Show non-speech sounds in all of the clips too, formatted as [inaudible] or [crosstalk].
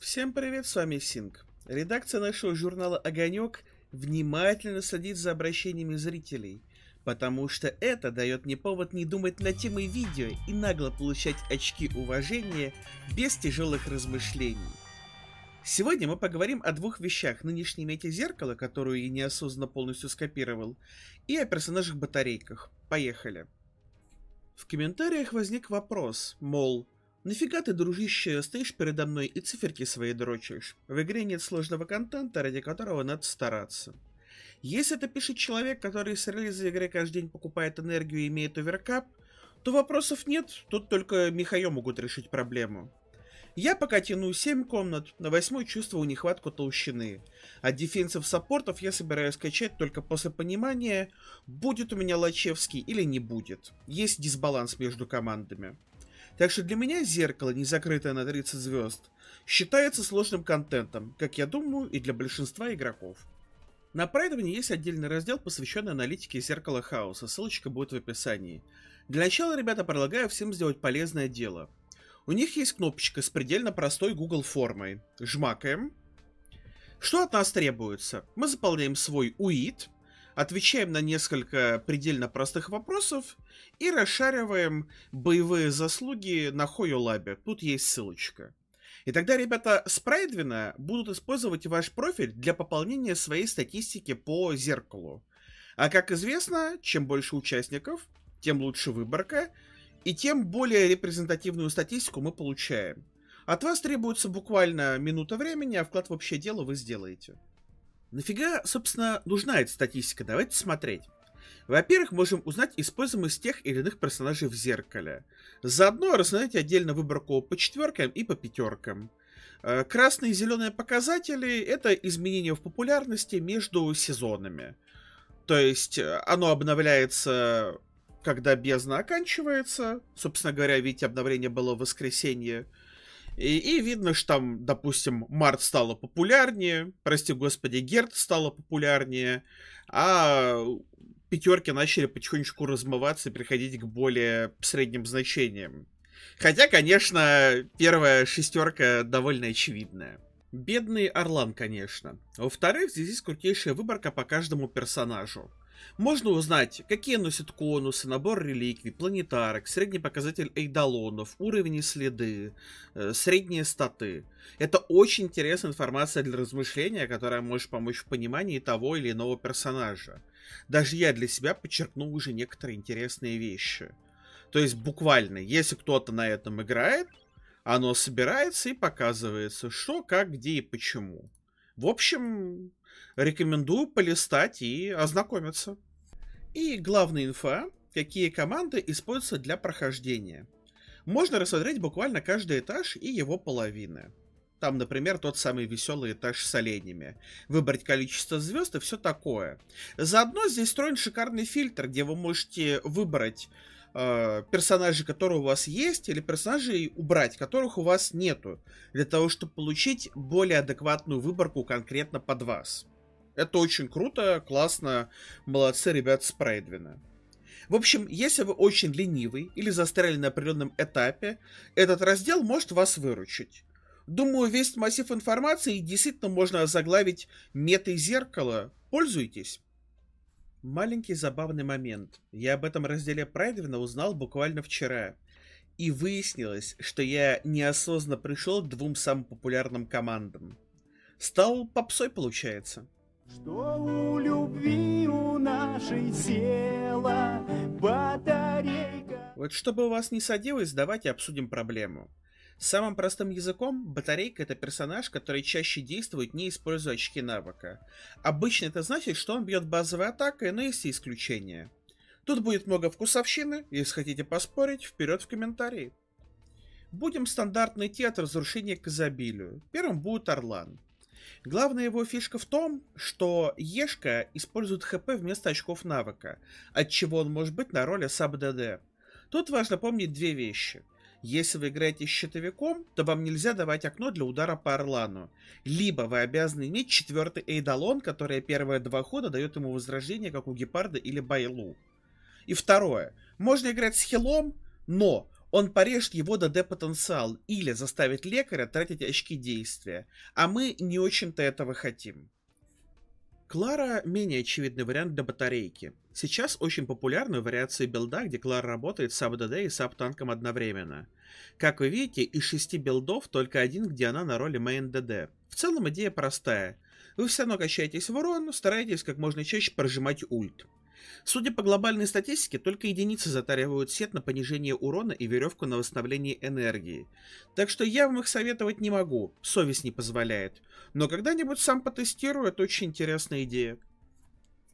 Всем привет, с вами Синг. Редакция нашего журнала «Огонек» внимательно следит за обращениями зрителей, потому что это дает мне повод не думать над темой видео и нагло получать очки уважения без тяжелых размышлений. Сегодня мы поговорим о двух вещах. Нынешней мете зеркала, которую я неосознанно полностью скопировал, и о персонажах-батарейках. Поехали. В комментариях возник вопрос, мол, Нафига ты, дружище, стоишь передо мной и циферки свои дрочишь? В игре нет сложного контента, ради которого надо стараться. Если это пишет человек, который с релиза игры каждый день покупает энергию и имеет оверкап, то вопросов нет, тут только Михаил могут решить проблему. Я пока тяну 7 комнат, на восьмой чувствую нехватку толщины. А дефенсив саппортов я собираюсь скачать только после понимания, будет у меня Лачевский или не будет. Есть дисбаланс между командами. Так что для меня «Зеркало», не закрытое на 30 звезд, считается сложным контентом, как я думаю, и для большинства игроков. На Прайдовне есть отдельный раздел, посвященный аналитике «Зеркала хаоса», ссылочка будет в описании. Для начала, ребята, предлагаю всем сделать полезное дело. У них есть кнопочка с предельно простой Google формой. Жмакаем. Что от нас требуется? Мы заполняем свой UID. Отвечаем на несколько предельно простых вопросов и расшариваем боевые заслуги на Хойолабе. Тут есть ссылочка. И тогда ребята с Прайдвина будут использовать ваш профиль для пополнения своей статистики по зеркалу. А как известно, чем больше участников, тем лучше выборка, и тем более репрезентативную статистику мы получаем. От вас требуется буквально минута времени, а вклад в общее дело вы сделаете. Нафига, собственно, нужна эта статистика? Давайте смотреть. Во-первых, можем узнать используемость тех или иных персонажей в зеркале. Заодно рассмотреть отдельно выборку по четверкам и по пятеркам. Э, красные и зеленые показатели — это изменения в популярности между сезонами. То есть э, оно обновляется, когда бездна оканчивается. Собственно говоря, ведь обновление было в воскресенье. И, и видно, что там, допустим, Март стало популярнее, прости господи, Герд стало популярнее, а пятерки начали потихонечку размываться и приходить к более средним значениям. Хотя, конечно, первая шестерка довольно очевидная. Бедный Орлан, конечно. Во-вторых, здесь крутейшая выборка по каждому персонажу. Можно узнать, какие носят конусы, набор реликвий, планетарок, средний показатель эйдолонов, уровень следы, э, средние статы. Это очень интересная информация для размышления, которая может помочь в понимании того или иного персонажа. Даже я для себя подчеркнул уже некоторые интересные вещи. То есть буквально, если кто-то на этом играет, оно собирается и показывается, что, как, где и почему. В общем, Рекомендую полистать и ознакомиться. И главная инфа, какие команды используются для прохождения. Можно рассмотреть буквально каждый этаж и его половины. Там, например, тот самый веселый этаж с оленями. Выбрать количество звезд и все такое. Заодно здесь встроен шикарный фильтр, где вы можете выбрать Э, персонажей, которые у вас есть, или персонажей убрать, которых у вас нету, для того, чтобы получить более адекватную выборку конкретно под вас. Это очень круто, классно, молодцы ребят с Прайдвина. В общем, если вы очень ленивый или застряли на определенном этапе, этот раздел может вас выручить. Думаю, весь массив информации действительно можно заглавить метой зеркала. Пользуйтесь. Маленький забавный момент. Я об этом разделе Прайдвина узнал буквально вчера. И выяснилось, что я неосознанно пришел к двум самым популярным командам. Стал попсой, получается. Что у любви у нашей тела батарейка. Вот чтобы у вас не садилось, давайте обсудим проблему. Самым простым языком, батарейка это персонаж, который чаще действует, не используя очки навыка. Обычно это значит, что он бьет базовой атакой, но есть и исключения. Тут будет много вкусовщины, если хотите поспорить, вперед в комментарии. Будем стандартный театр разрушения к изобилию. Первым будет Орлан. Главная его фишка в том, что Ешка использует ХП вместо очков навыка, от чего он может быть на роли саб-ДД. Тут важно помнить две вещи. Если вы играете щитовиком, то вам нельзя давать окно для удара по Орлану. Либо вы обязаны иметь четвертый эйдолон, который первые два хода дает ему возрождение, как у Гепарда или Байлу. И второе. Можно играть с хилом, но он порежет его ДД потенциал или заставит лекаря тратить очки действия. А мы не очень-то этого хотим. Клара — менее очевидный вариант для батарейки. Сейчас очень популярны вариации билда, где Клара работает с АБДД и саб-танком одновременно. Как вы видите, из шести билдов только один, где она на роли мейн ДД. В целом идея простая. Вы все равно качаетесь в урон, стараетесь как можно чаще прожимать ульт. Судя по глобальной статистике, только единицы затаривают сет на понижение урона и веревку на восстановление энергии. Так что я вам их советовать не могу, совесть не позволяет. Но когда-нибудь сам потестирую, это очень интересная идея.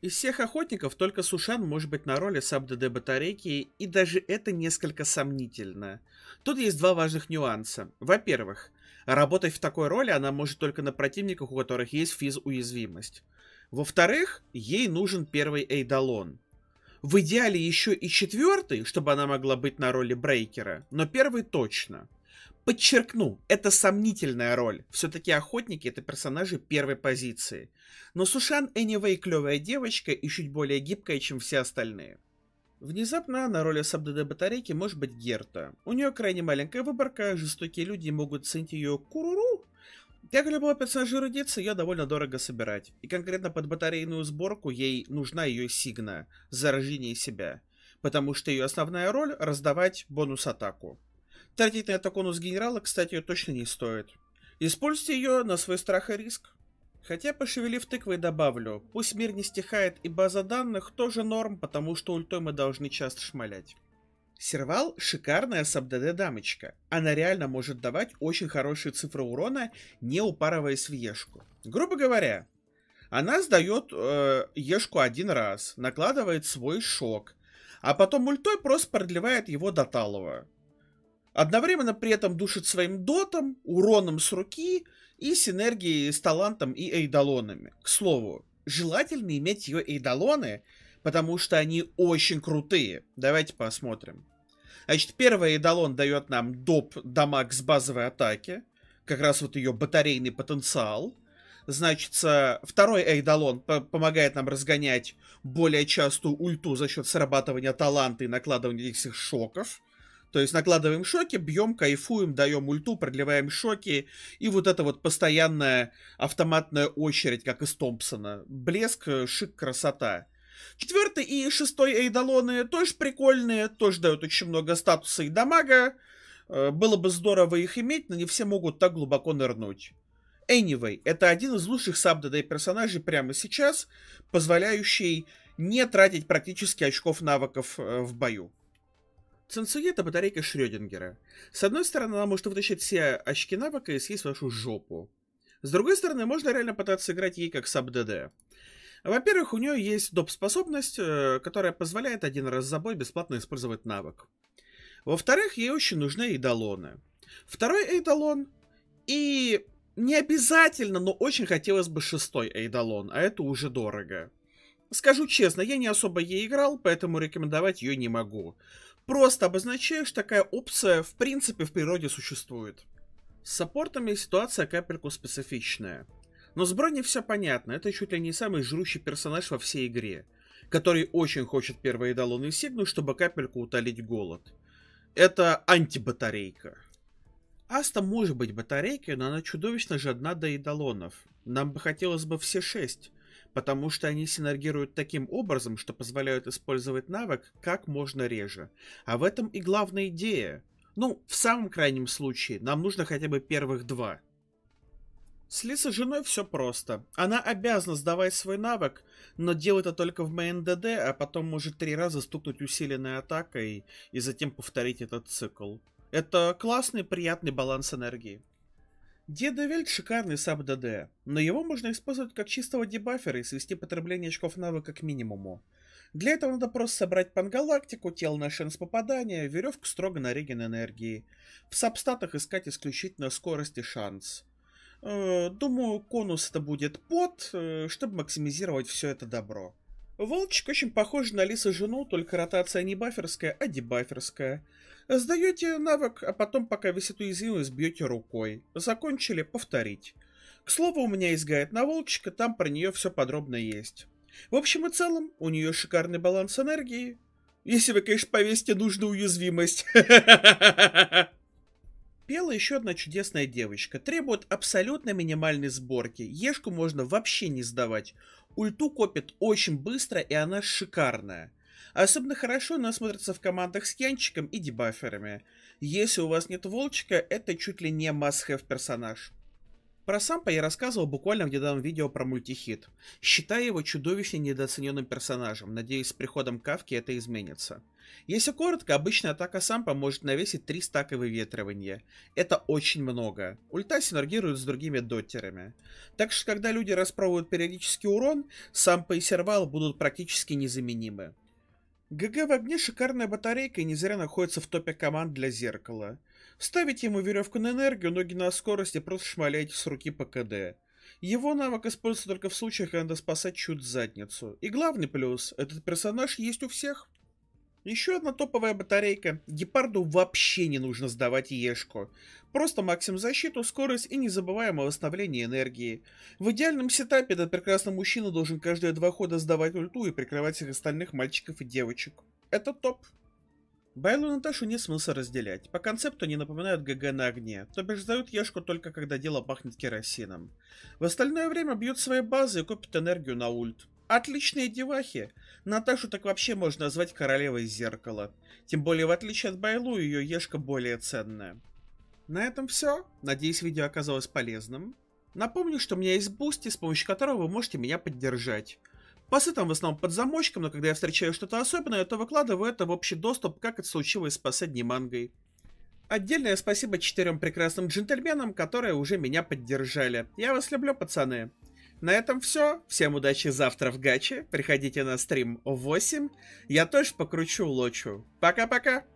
Из всех охотников только Сушан может быть на роли саб-ДД батарейки, и даже это несколько сомнительно. Тут есть два важных нюанса. Во-первых, работать в такой роли она может только на противниках, у которых есть физ-уязвимость. Во-вторых, ей нужен первый Эйдалон. В идеале еще и четвертый, чтобы она могла быть на роли Брейкера, но первый точно. Подчеркну, это сомнительная роль. Все-таки охотники — это персонажи первой позиции. Но Сушан Энивей клевая девочка и чуть более гибкая, чем все остальные. Внезапно на роли Сабдеда Батарейки может быть Герта. У нее крайне маленькая выборка, жестокие люди могут ценить ее куруру, как любого персонажа эрудиции, ее довольно дорого собирать. И конкретно под батарейную сборку ей нужна ее сигна, заражение себя. Потому что ее основная роль — раздавать бонус-атаку. Тратить на этот конус генерала, кстати, точно не стоит. Используйте ее на свой страх и риск. Хотя, пошевелив тыквой, добавлю, пусть мир не стихает и база данных тоже норм, потому что ультой мы должны часто шмалять. Сервал — шикарная сабдд-дамочка. Она реально может давать очень хорошие цифры урона, не упарываясь в Ешку. Грубо говоря, она сдает э, Ешку один раз, накладывает свой шок, а потом ультой просто продлевает его до талого. Одновременно при этом душит своим дотом, уроном с руки и синергией с талантом и эйдолонами. К слову, желательно иметь ее эйдолоны потому что они очень крутые. Давайте посмотрим. Значит, первый Эдалон дает нам доп дамаг с базовой атаки. Как раз вот ее батарейный потенциал. Значит, второй Эйдалон помогает нам разгонять более частую ульту за счет срабатывания таланта и накладывания этих шоков. То есть накладываем шоки, бьем, кайфуем, даем ульту, продлеваем шоки. И вот эта вот постоянная автоматная очередь, как из Томпсона. Блеск, э, шик, красота. Четвертый и шестой эйдолоны тоже прикольные, тоже дают очень много статуса и дамага. Э, было бы здорово их иметь, но не все могут так глубоко нырнуть. Anyway, это один из лучших сабдедей персонажей прямо сейчас, позволяющий не тратить практически очков навыков э, в бою. Сенсуи — это батарейка Шрёдингера. С одной стороны, она может вытащить все очки навыка и съесть вашу жопу. С другой стороны, можно реально пытаться играть ей как саб во-первых, у нее есть доп-способность, э, которая позволяет один раз за бой бесплатно использовать навык. Во-вторых, ей очень нужны эйдолоны. Второй эйдолон и не обязательно, но очень хотелось бы шестой эйдолон, а это уже дорого. Скажу честно, я не особо ей играл, поэтому рекомендовать ее не могу. Просто обозначаю, что такая опция в принципе в природе существует. С саппортами ситуация капельку специфичная. Но с Брони все понятно, это чуть ли не самый жрущий персонаж во всей игре, который очень хочет первые идолоны сигну, чтобы капельку утолить голод. Это антибатарейка. Аста может быть батарейкой, но она чудовищно жадна до идолонов. Нам бы хотелось бы все шесть, потому что они синергируют таким образом, что позволяют использовать навык как можно реже. А в этом и главная идея. Ну, в самом крайнем случае, нам нужно хотя бы первых два – с Лисой женой все просто. Она обязана сдавать свой навык, но делает это только в МНДД, а потом может три раза стукнуть усиленной атакой и затем повторить этот цикл. Это классный, приятный баланс энергии. Дедовельт шикарный саб ДД, но его можно использовать как чистого дебафера и свести потребление очков навыка к минимуму. Для этого надо просто собрать пангалактику, тело на шанс попадания, веревку строго на реген энергии. В сабстатах искать исключительно скорость и шанс. Э, думаю, конус это будет под, э, чтобы максимизировать все это добро. Волчик очень похож на лиса жену, только ротация не баферская, а дебаферская. Сдаете навык, а потом, пока висит уязвимость, бьете рукой. Закончили, повторить. К слову, у меня есть гайд на волчика, там про нее все подробно есть. В общем и целом, у нее шикарный баланс энергии. Если вы, конечно, повесите нужную уязвимость. [laughs] Пела еще одна чудесная девочка. Требует абсолютно минимальной сборки. Ешку можно вообще не сдавать. Ульту копит очень быстро, и она шикарная. Особенно хорошо она смотрится в командах с Янчиком и дебаферами. Если у вас нет Волчика, это чуть ли не must-have персонаж. Про Сампа я рассказывал буквально в недавнем видео про мультихит, Считаю его чудовищно недооцененным персонажем, надеюсь с приходом Кавки это изменится. Если коротко, обычная атака Сампа может навесить 3 стака выветривания. Это очень много. Ульта синергирует с другими доттерами. Так что когда люди распробуют периодический урон, Сампа и Сервал будут практически незаменимы. ГГ в огне шикарная батарейка и не зря находится в топе команд для зеркала. Ставить ему веревку на энергию, ноги на скорость и просто шмаляйте с руки по КД. Его навык используется только в случаях, когда надо спасать чуть задницу. И главный плюс, этот персонаж есть у всех. Еще одна топовая батарейка. Гепарду вообще не нужно сдавать Ешку. Просто максимум защиту, скорость и незабываемое восстановление энергии. В идеальном сетапе этот прекрасный мужчина должен каждые два хода сдавать ульту и прикрывать всех остальных мальчиков и девочек. Это топ. Байлу и Наташу нет смысла разделять. По концепту они напоминают ГГ на огне, то бишь сдают Ешку только когда дело пахнет керосином. В остальное время бьют свои базы и копят энергию на ульт. Отличные девахи! Наташу так вообще можно назвать королевой зеркала. Тем более, в отличие от Байлу, ее Ешка более ценная. На этом все. Надеюсь, видео оказалось полезным. Напомню, что у меня есть бусти, с помощью которого вы можете меня поддержать. Пасы там в основном под замочком, но когда я встречаю что-то особенное, то выкладываю это в общий доступ, как это случилось с последней мангой. Отдельное спасибо четырем прекрасным джентльменам, которые уже меня поддержали. Я вас люблю, пацаны. На этом все. Всем удачи завтра в гаче. Приходите на стрим в 8. Я тоже покручу лочу. Пока-пока.